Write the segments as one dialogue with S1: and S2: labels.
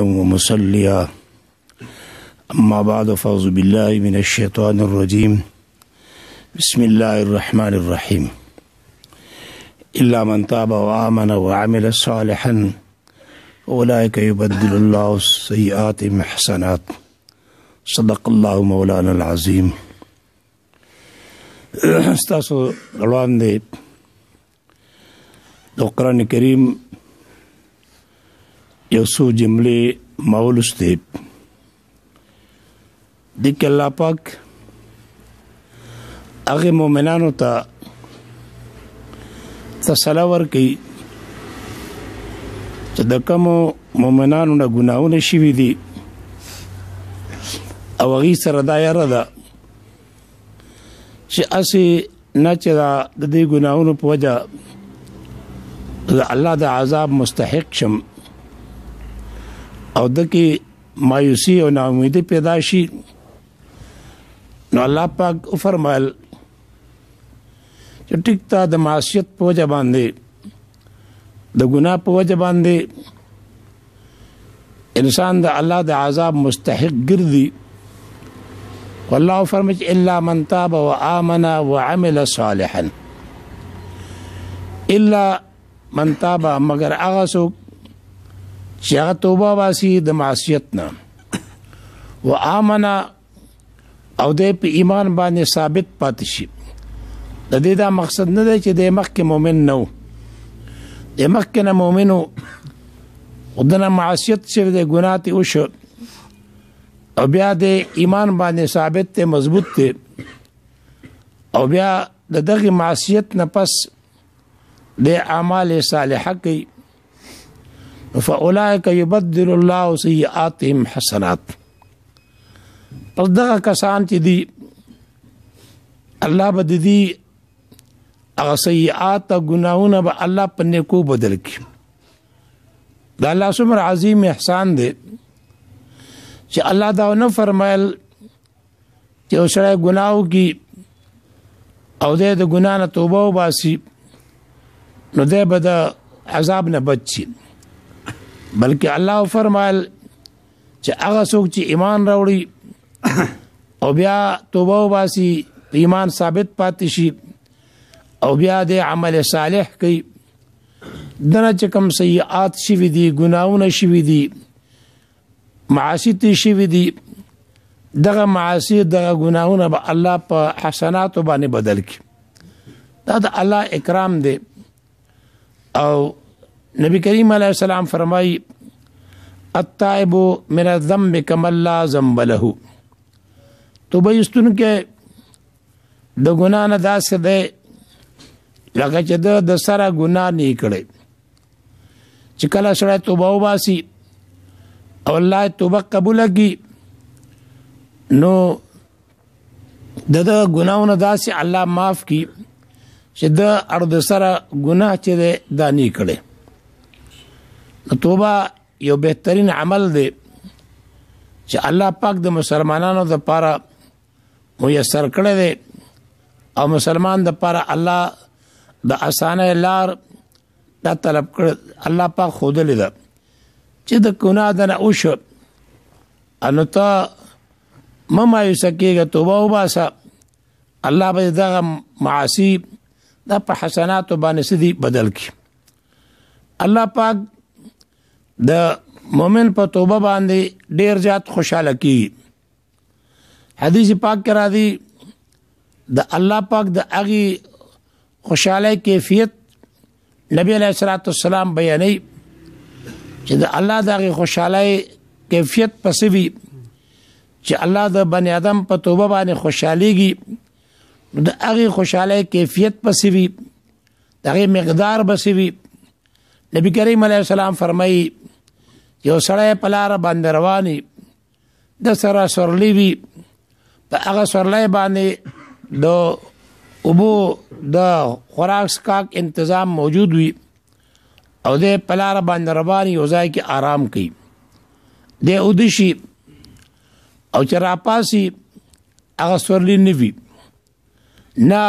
S1: ومصليا أما بعد فأعوذ بالله من الشيطان الرجيم بسم الله الرحمن الرحيم إلا من تاب وآمن وعمل صالحا أولئك يبدل الله السيئات محسنات صدق الله مولانا العظيم استاذ روان دي دو قرآن یو څو جملې مولسته د کلا پاک هغه مؤمنانو ته تسلا ورکي چې د کوم مؤمنانو نه ګناونه شي دي او هغه سره دا یاره ده چې اسی نه چې دا د دې ګناونو په وجه الله د عذاب مستحق شم او د کې مایوسی او ناامیدي پیدا شي نو الله پاک فرمایل چې ټیک تا د معصیت په وجه باندې د ګناه په وجه باندې انسان د الله د عذاب مستحق ګرځي والله فرمج الا من تاب وامن وعمل صالحا الا من تاب مگر هغه څوک چې هغه توبه واسي د معصیت نه و امنه او د په ایمان باندې ثابت پاتې شي د دې دا مقصد نه دی چې د مخکې مؤمن نه و د مخکې نه مؤمنو ودنه معصیت چې د ګناتی او شو او بیا د ایمان باندې ثابت ته مضبوط ته او بیا د دغه معصیت نه پس د اعمال صالحه کوي فاولائک یبدل الله سیئاتهم حسنات پس دغه کسان چې دی الله بد دی هغه سیئات ګناونه به الله په نیکو بدل کړي دا الله سمر عظیم احسان دی چې الله دا نه فرمایل چې اوسره ګناو کی او دې د ګنا نه توبه وباسي نو دې به د عذاب نه بچي بلکې الله فرمایل چې هغه څوک چې ایمان راوړي او بیا توبه واسي ایمان ثابت پاتې شي او بیا د عمل صالح کوي دنه چې کوم سیئات شي دي ګناونه شي دي معاصی تی شي دي دغه معاصی دغه ګناونه به الله په حسنات باندې بدل کی دا د الله اکرام دی او نبی کریم علیہ السلام فرمائی التائب من الذنب کما لا ذنب له توبه ایستونکې د ګنا نه داسې دی لکه چې د د سره ګنا نه کړي چې کله سره توبه وباسي او الله توبه قبول کړي نو د د ګناونه داسې الله معاف کړي چې د ارد سره ګناه چې دی دا نه کړي توبه یو بهترین عمل دی چې الله پاک د مسلمانانو لپاره میسر کړی دی او مسلمان د لپاره الله د اسانه لار دا طلب کړ الله پاک خوده لید چې د ګناه د نه اوش ان ته ممایوس کېږي توبه وباسه الله به دا معاصی دا په حسنات باندې سدي بدل کی الله پاک د مؤمن په توبه باندې ډیر زیات خوشاله کی حدیث پاک کرا دی د الله پاک د اغي خوشاله کیفیت نبی علیہ الصلوۃ والسلام بیانې چې د الله د اغي خوشاله کیفیت پسوي چې الله د بنی آدم په توبه باندې خوشحاليږي د اغي خوشاله کیفیت پسوي دغه مقدار بسوي نبی کریم علیه السلام فرمایي یو سړی په لار باندې رواني د سره سورلی وی په هغه سورلی باندې د اوبو د خوراک سکاک انتظام موجود وي او د پلار باندې روان یو ځای کې آرام کوي د اودشي او چې راپاسي هغه سورلی نوي نه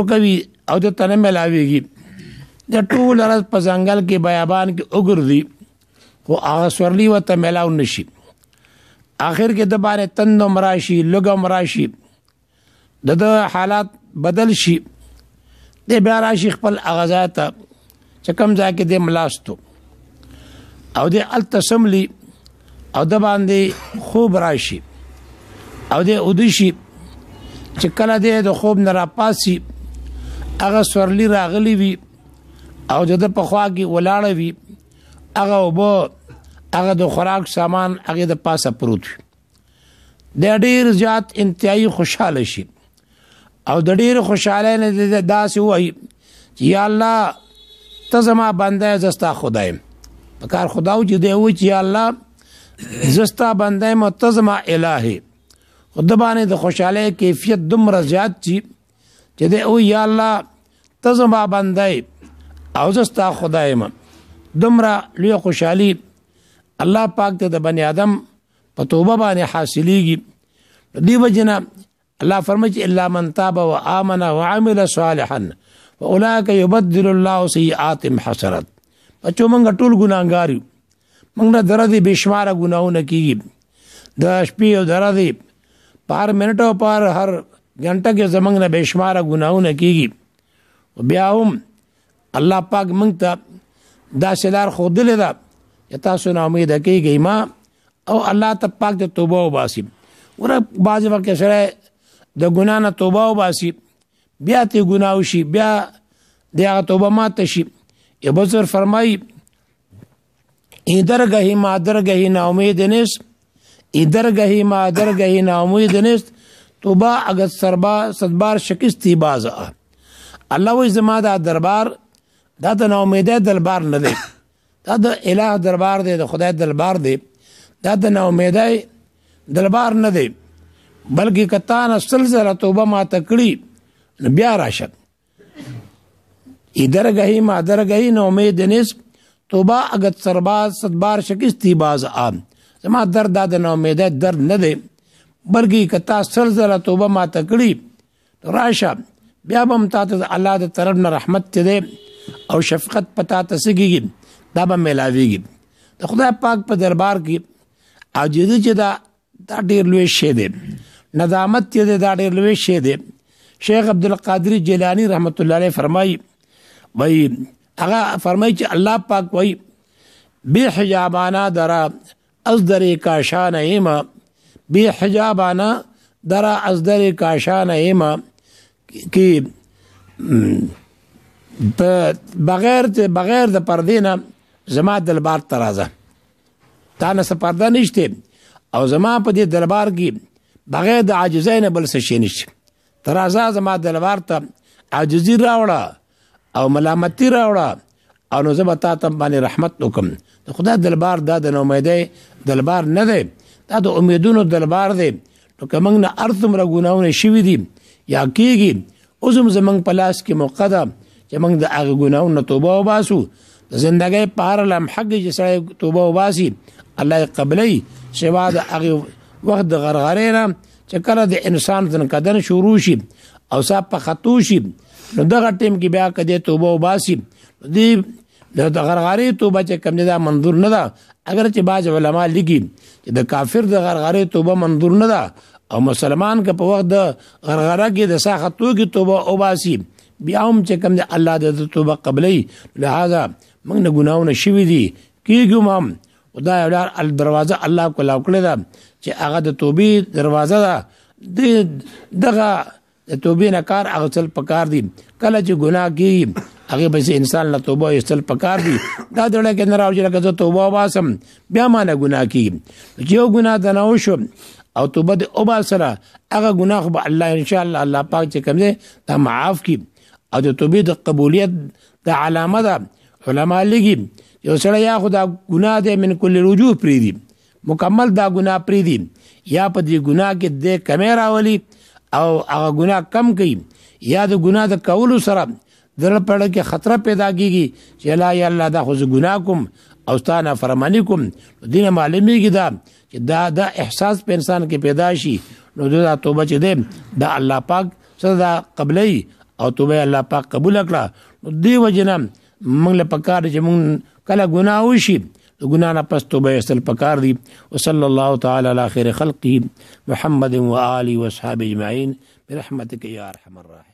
S1: رکوي او د تنه ملاويږي د ټول ورځ په ځنګل کې بیابان کې وګرځي خو هغه سورلی وته ملاو نشي اخر کې د باندې تند مراشي لګم راشي د د حالات بدل شي د بیا راشي خپل اغزا ته چې کم ځای کې د ملاستو او د التسملی او د باندې خوب راشي او د اودشي چې کله د خوب نه راپاسي هغه سورلی راغلی وي او د په خوا کې ولاړ وي هغه وب هغه د خوراک سامان هغه د پاسه پروت وي د ډیر زیات انتهایی خوشاله شي او د ډیر خوشاله نه داسې وایي چې یا الله ته زما بنده زستا خدایم په کار خداو چې دی و چې یا الله زستا بنده متزما الہی خود باندې د خوشاله کیفیت دومره زیات شي چې دی او یا الله ته زما بنده او زستا خدایم دومره لوی خوشحالي الله پاک ته د بنی آدم په توبه باندې حاصلېږي دی وجنا الله فرمایي الا من تاب وامن وعمل صالحا فاولئك يبدل الله سيئاتهم حسنات بچو مونږ ټول ګناګار یو مونږ نه درځي بشمار ګناونه کیږي د شپې او درځي پار منټو پار هر غنټه کې زمنګ نه بشمار ګناونه کیږي بیا هم الله پاک مونږ ته دا سلار خودل دا تاسو نه امید کیږي ما او الله ته پاک د توبه او باسي ور باز وخت سره د ګنا نه توبه او باسي بیا ته ګنا وشي بیا دغه توبه ماته شي ابوذر فرمای ایدر گهی ما در گهی نا امید نیست ایدر گهی ما در گهی نا امید نیست توبه اگر سربا صدبار شکستی بازه الله وې زما دا دربار دا د ناامیدۍ دلبار نه دی دا د اله دربار دی د خدای دلبار دی دا د ناامیدۍ دلبار نه دی بلکې کتا نه سل زره توبه ما تکړي بیا راشه ادھر گئی ما در گئی نو امید نس توبه اگت سرباز صدبار شکستی باز آم زما درد دا د ناامیدۍ درد نه دی بلکې کتا سل زره توبه ما تکړي راشه بیا به هم تا ته الله د طرف نه رحمت دی او شفقت پتا تسګيږي دا به ملاويږي د خدای پاک په دربار کې عاجزي چې دا دا ډېر لوی شی دی ندامت چې دا ډېر لوی شی دی شیخ عبد القادر جیلانی رحمت الله علیه فرمایي وای هغه فرمایي چې الله پاک وای بے حجابانا درا ازدر کاشان ایما بے حجابانا درا ازدر کاشان ایما کی په بغیر د بغیر د پردې نه زما دلبار ته راځه تا نه څه پرده نشته او زما په دې دلبار کې بغیر د عاجزۍ نه بل څه شی نشته ته راځه زما دلبار ته عاجزي راوړه او ملامتي راوړه او نو زه به تا ته باندې رحمت وکم د خدای دلبار دا د نومیدۍ دلبار نه دی دا د امیدونو دلبار دی نو که موږ نه هر څومره ګناهونه شوي دي یا کېږي اوس هم زموږ په لاس کې موقع ده چې موږ د هغه ګناو نه توبه وباسو د زندګۍ په هر لمحه کې چې سړی توبه وباسي الله یې قبلې شوا د هغه وخت د غرغرې نه چې کله د انسان ځن کدن شروع شي او صاحب په خطو شي نو دغه ټیم کې بیا کده توبه وباسي دې د غرغړې توبه چې کم نه منظور نه ده اگر چې باج علما لګي چې د کافر د غرغړې توبه منظور نه ده او مسلمان که په وخت د غرغړه کې د ساختو کې توبه او باسي بیا هم چې کوم د الله د توبه قبلې لہذا موږ نه ګناونه شوي دي کیږو مم او دا یو ډار دروازه الله کو لاو کړی دا چې هغه د توبې دروازه ده دغه د توبې نه کار هغه تل پکار دي کله چې ګناه کوي هغه به انسان له توبه ایستل پکار دي دا دړه کې نه راوځي لکه زه توبه واسم بیا ما نه ګناه کی چې یو ګناه د نه وشو او توبه دې او با سره هغه ګناه به الله ان شاء الله الله پاک چې کوم دې ته معاف کی او د توبې د قبولیت د علامه ده علما لګي یو سره یا خدا ګناه ده من کل رجوع پری دي مکمل دا ګناه پری دي یا په دې ګناه کې د کیمرا ولی او هغه ګناه کم کړي یا د ګناه د کولو سره در پړه کې خطر پیدا کیږي چې لا یا الله دا خو ګناه کوم او ستانه فرمانی کوم دینه معلومیږي دا چې دا دا احساس په انسان کې پیدا شي نو دا توبه چې ده د الله پاک صدا قبلې او توبه الله پاک قبول کړه دی وجنم موږ له پکاره چې موږ کله ګناه وشي ګناه نه پس توبه استل پکار دی وصلی الله تعالی علی خیر خلقه محمد و آله و اصحاب اجمعین برحمتک یا ارحم الراحمین